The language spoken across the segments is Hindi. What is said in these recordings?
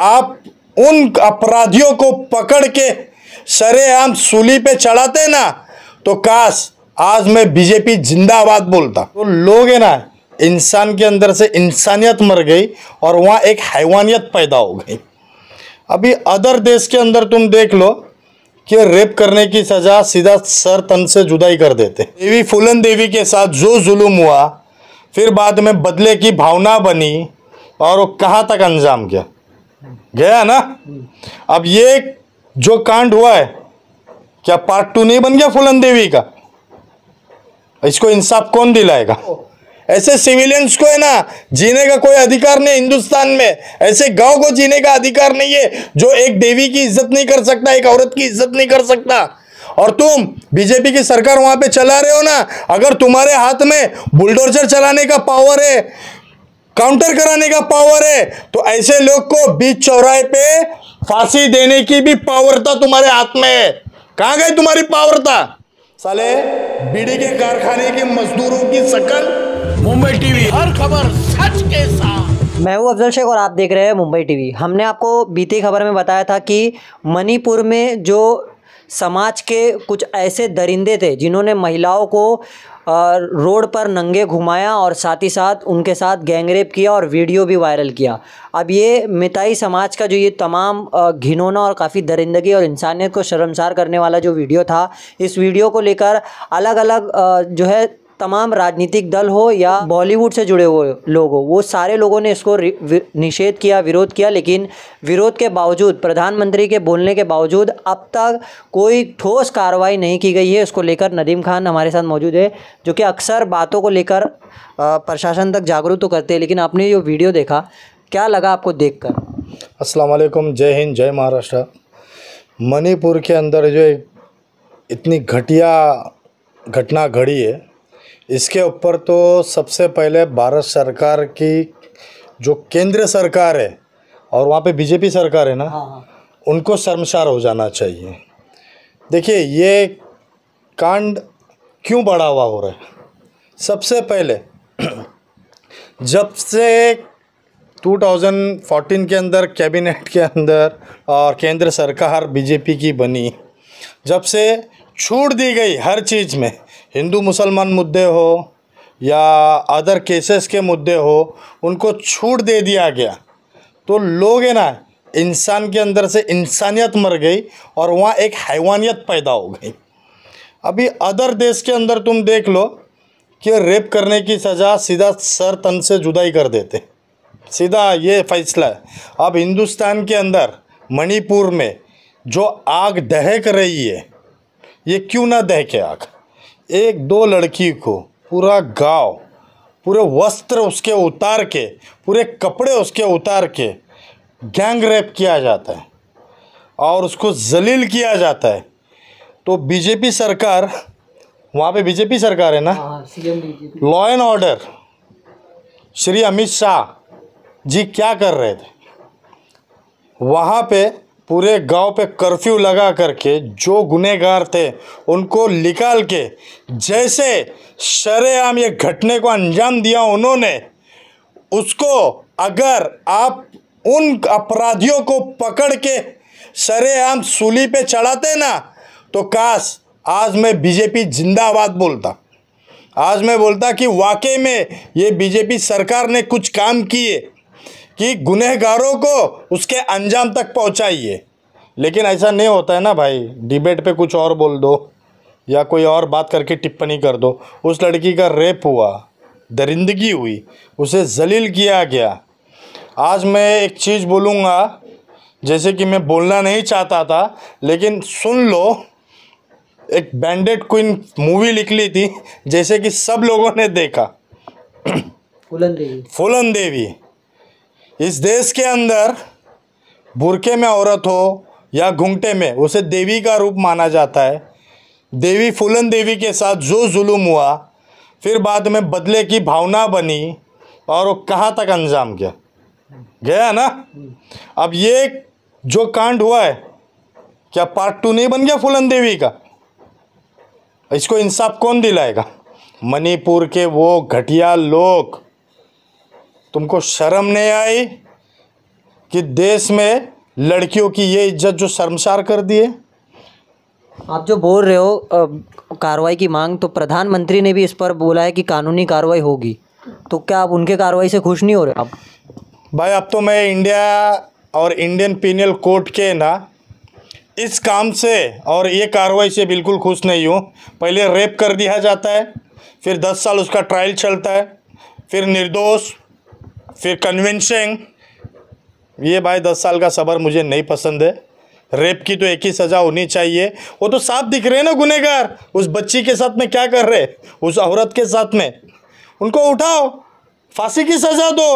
आप उन अपराधियों को पकड़ के सरेआम सूली पे चढ़ाते ना तो काश आज मैं बीजेपी जिंदाबाद बोलता तो लोग है ना इंसान के अंदर से इंसानियत मर गई और वहाँ एक हैवानियत पैदा हो गई अभी अदर देश के अंदर तुम देख लो कि रेप करने की सज़ा सीधा सर तन से जुदाई कर देते देवी फूलन देवी के साथ जो जुलूम हुआ फिर बाद में बदले की भावना बनी और वो कहाँ तक अंजाम गया गया ना अब ये जो कांड हुआ है क्या पार्ट टू नहीं बन गया फुलन देवी का इसको इंसाफ कौन दिलाएगा ऐसे सिविलियंस को है ना जीने का कोई अधिकार नहीं हिंदुस्तान में ऐसे गांव को जीने का अधिकार नहीं है जो एक देवी की इज्जत नहीं कर सकता एक औरत की इज्जत नहीं कर सकता और तुम बीजेपी की सरकार वहां पे चला रहे हो ना अगर तुम्हारे हाथ में बुलडोजर चलाने का पावर है काउंटर कराने का पावर है तो ऐसे लोग को बीच चौराहे पे फांसी देने की भी पावरता तुम्हारे हाथ में है कहाँ गई तुम्हारी पावरता साले बीड़ी के कारखाने के मजदूरों की शकल मुंबई टीवी हर खबर सच के साथ मैं हूं अफजल शेख और आप देख रहे हैं मुंबई टीवी हमने आपको बीती खबर में बताया था कि मणिपुर में जो समाज के कुछ ऐसे दरिंदे थे जिन्होंने महिलाओं को रोड पर नंगे घुमाया और साथ ही साथ उनके साथ गैंगरेप किया और वीडियो भी वायरल किया अब ये मिताई समाज का जो ये तमाम घिनौना और काफ़ी दरिंदगी और इंसानियत को शर्मसार करने वाला जो वीडियो था इस वीडियो को लेकर अलग अलग जो है तमाम राजनीतिक दल हो या बॉलीवुड से जुड़े हुए लोग हो वो सारे लोगों ने इसको निषेध किया विरोध किया लेकिन विरोध के बावजूद प्रधानमंत्री के बोलने के बावजूद अब तक कोई ठोस कार्रवाई नहीं की गई है इसको लेकर नदीम खान हमारे साथ मौजूद है जो कि अक्सर बातों को लेकर प्रशासन तक जागरूक तो करते हैं लेकिन आपने जो वीडियो देखा क्या लगा आपको देख कर असलम जय हिंद जय महाराष्ट्र मणिपुर के अंदर जो इतनी घटिया घटना घड़ी है इसके ऊपर तो सबसे पहले भारत सरकार की जो केंद्र सरकार है और वहाँ पे बीजेपी सरकार है ना हाँ, हाँ। उनको शर्मसार हो जाना चाहिए देखिए ये कांड क्यों हुआ हो रहा है सबसे पहले जब से 2014 के अंदर कैबिनेट के अंदर और केंद्र सरकार बीजेपी की बनी जब से छूट दी गई हर चीज़ में हिंदू मुसलमान मुद्दे हो या अदर केसेस के मुद्दे हो उनको छूट दे दिया गया तो लोग है ना इंसान के अंदर से इंसानियत मर गई और वहाँ एक हैवानियत पैदा हो गई अभी अदर देश के अंदर तुम देख लो कि रेप करने की सज़ा सीधा सर तन से जुदाई कर देते सीधा ये फैसला है अब हिंदुस्तान के अंदर मणिपुर में जो आग दहक रही है ये क्यों ना दहके आग एक दो लड़की को पूरा गांव पूरे वस्त्र उसके उतार के पूरे कपड़े उसके उतार के गैंग रेप किया जाता है और उसको जलील किया जाता है तो बीजेपी सरकार वहाँ पे बीजेपी सरकार है ना law and order Shri Amit Shah ji क्या कर रहे थे वहाँ पे पूरे गांव पे कर्फ्यू लगा करके जो गुनहगार थे उनको निकाल के जैसे शरेआम ये घटने को अंजाम दिया उन्होंने उसको अगर आप उन अपराधियों को पकड़ के शरेआम सूली पे चढ़ाते ना तो काश आज मैं बीजेपी जिंदाबाद बोलता आज मैं बोलता कि वाकई में ये बीजेपी सरकार ने कुछ काम किए कि गुनहगारों को उसके अंजाम तक पहुंचाइए लेकिन ऐसा नहीं होता है ना भाई डिबेट पे कुछ और बोल दो या कोई और बात करके टिप्पणी कर दो उस लड़की का रेप हुआ दरिंदगी हुई उसे जलील किया गया आज मैं एक चीज़ बोलूँगा जैसे कि मैं बोलना नहीं चाहता था लेकिन सुन लो एक बैंडेड क्वीन मूवी निकली थी जैसे कि सब लोगों ने देखा फुलन देवी फुलन देवी इस देश के अंदर बुरके में औरत हो या घुंघटे में उसे देवी का रूप माना जाता है देवी फूलन देवी के साथ जो जुलूम हुआ फिर बाद में बदले की भावना बनी और वो कहाँ तक अंजाम गया गया ना अब ये जो कांड हुआ है क्या पार्ट टू नहीं बन गया फूलन देवी का इसको इंसाफ कौन दिलाएगा मणिपुर के वो घटिया लोग तुमको शर्म नहीं आई कि देश में लड़कियों की ये इज्जत जो शर्मसार कर दी है आप जो बोल रहे हो कार्रवाई की मांग तो प्रधानमंत्री ने भी इस पर बोला है कि कानूनी कार्रवाई होगी तो क्या आप उनके कार्रवाई से खुश नहीं हो रहे आप भाई अब तो मैं इंडिया और इंडियन पीनियल कोर्ट के ना इस काम से और ये कार्रवाई से बिल्कुल खुश नहीं हूँ पहले रेप कर दिया जाता है फिर दस साल उसका ट्रायल चलता है फिर निर्दोष फिर कन्वेंशिंग ये भाई दस साल का सबर मुझे नहीं पसंद है रेप की तो एक ही सज़ा होनी चाहिए वो तो साफ दिख रहे हैं ना गुनेगार उस बच्ची के साथ में क्या कर रहे उस औरत के साथ में उनको उठाओ फांसी की सज़ा दो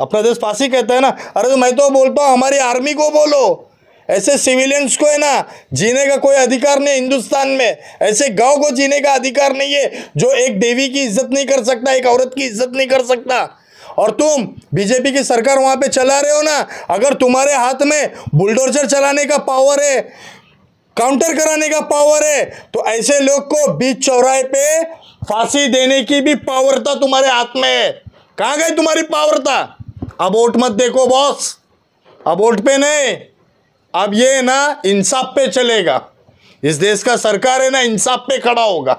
अपना देश फांसी कहता है ना अरे तो मैं तो बोलता हूँ हमारी आर्मी को बोलो ऐसे सिविलियंस को है ना जीने का कोई अधिकार नहीं हिंदुस्तान में ऐसे गांव को जीने का अधिकार नहीं है जो एक देवी की इज्जत नहीं कर सकता एक औरत की इज्जत नहीं कर सकता और तुम बीजेपी की सरकार वहां पे चला रहे हो ना अगर तुम्हारे हाथ में बुलडोजर चलाने का पावर है काउंटर कराने का पावर है तो ऐसे लोग को बीच चौराहे पे फांसी देने की भी पावर था तो तुम्हारे हाथ में है कहाँ गई तुम्हारी था अब वोट मत देखो बॉस अब वोट पे नहीं अब ये ना इंसाफ पे चलेगा इस देश का सरकार है ना इंसाफ पे खड़ा होगा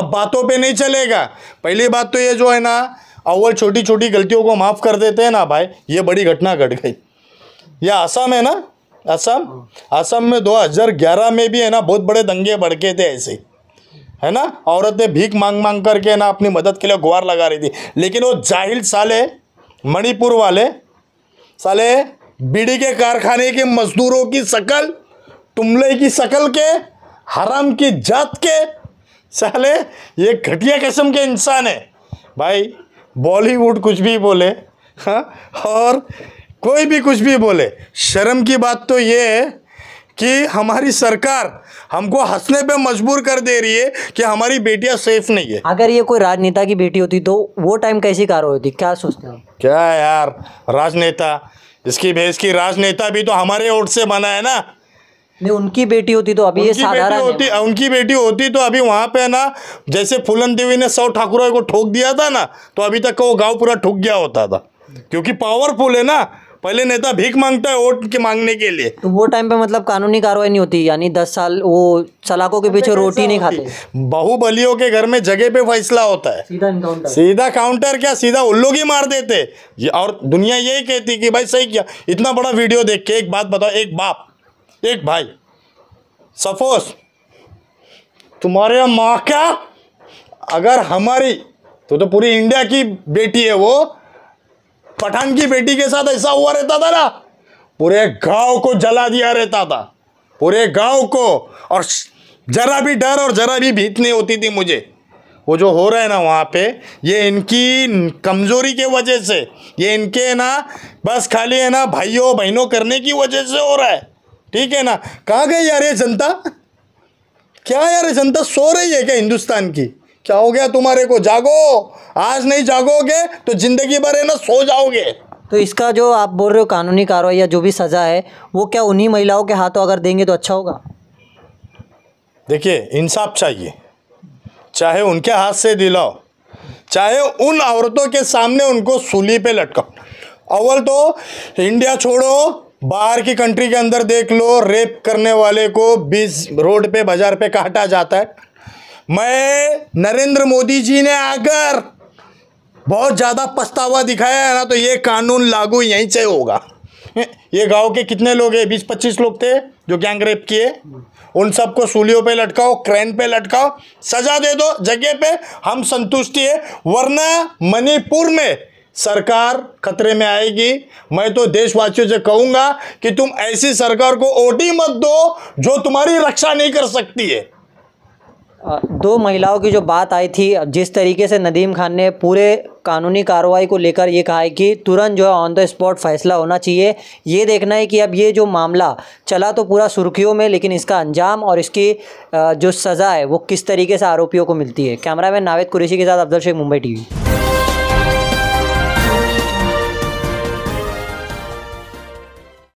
अब बातों पे नहीं चलेगा पहली बात तो ये जो है ना और छोटी छोटी गलतियों को माफ़ कर देते हैं ना भाई ये बड़ी घटना घट गई यह आसाम है ना असम हाँ। असम में 2011 में भी है ना बहुत बड़े दंगे भड़के थे ऐसे है ना औरतें भीख मांग मांग करके ना अपनी मदद के लिए गुहार लगा रही थी लेकिन वो जाहिल साले मणिपुर वाले साले बीड़ी के कारखाने के मजदूरों की शकल तुमले की शकल के हराम की जात के साले ये घटिया किस्म के इंसान है भाई बॉलीवुड कुछ भी बोले हा? और कोई भी कुछ भी बोले शर्म की बात तो ये है कि हमारी सरकार हमको हंसने पे मजबूर कर दे रही है कि हमारी बेटियां सेफ नहीं है अगर ये कोई राजनेता की बेटी होती तो वो टाइम कैसी कार होती क्या सोचते हो क्या यार राजनेता इसकी भेज की राजनेता भी तो हमारे ओर से बना है ना नहीं उनकी बेटी होती तो अभी ये साधारण होती उनकी बेटी होती तो अभी वहाँ पे ना जैसे फूलन देवी ने सौ ठाकुर को ठोक दिया था ना तो अभी तक वो गांव पूरा ठुक गया होता था क्योंकि पावरफुल है ना पहले नेता भीख मांगता है वोट के मांगने के लिए तो वो टाइम पे मतलब कानूनी कार्रवाई नहीं होती यानी दस साल वो सलाखों के पीछे रोटी नहीं खाती बहुबलियों के घर में जगह पे फैसला होता है सीधा काउंटर सीधा काउंटर क्या सीधा उल्लू ही मार देते और दुनिया यही कहती कि भाई सही किया इतना बड़ा वीडियो देख के एक बात बताओ एक बाप एक भाई सपोज तुम्हारे माँ क्या अगर हमारी तो तो पूरी इंडिया की बेटी है वो पठान की बेटी के साथ ऐसा हुआ रहता था ना पूरे गांव को जला दिया रहता था पूरे गांव को और जरा भी डर और जरा भी भीत नहीं होती थी मुझे वो जो हो रहा है ना वहाँ पे ये इनकी कमज़ोरी के वजह से ये इनके ना बस खाली है ना भाइयों बहनों करने की वजह से हो रहा है ठीक है ना कहाँ गई यार ये जनता क्या यार जनता सो रही है क्या हिंदुस्तान की क्या हो गया तुम्हारे को जागो आज नहीं जागोगे तो ज़िंदगी भर है ना सो जाओगे तो इसका जो आप बोल रहे हो कानूनी कार्रवाई या जो भी सज़ा है वो क्या उन्हीं महिलाओं के हाथों अगर देंगे तो अच्छा होगा देखिए इंसाफ चाहिए चाहे उनके हाथ से दिलाओ चाहे उन औरतों के सामने उनको सूली पे लटकाओ अव्वल तो इंडिया छोड़ो बाहर की कंट्री के अंदर देख लो रेप करने वाले को बीस रोड पे बाजार पे काटा जाता है मैं नरेंद्र मोदी जी ने अगर बहुत ज़्यादा पछतावा दिखाया है ना तो ये कानून लागू यहीं से होगा ये गांव के कितने लोग हैं बीस पच्चीस लोग थे जो गैंग रेप किए उन सबको सूलियों पे लटकाओ क्रेन पे लटकाओ सजा दे दो जगह पे हम संतुष्टि है वरना मणिपुर में सरकार खतरे में आएगी मैं तो देशवासियों से कहूंगा कि तुम ऐसी सरकार को ओटी मत दो जो तुम्हारी रक्षा नहीं कर सकती है दो महिलाओं की जो बात आई थी जिस तरीके से नदीम खान ने पूरे कानूनी कार्रवाई को लेकर ये कहा है कि तुरंत जो है ऑन द स्पॉट फैसला होना चाहिए ये देखना है कि अब ये जो मामला चला तो पूरा सुर्खियों में लेकिन इसका अंजाम और इसकी जो सज़ा है वो किस तरीके से आरोपियों को मिलती है कैमरामैन नावेद कुरेशी के साथ अफजल शेख मुंबई वी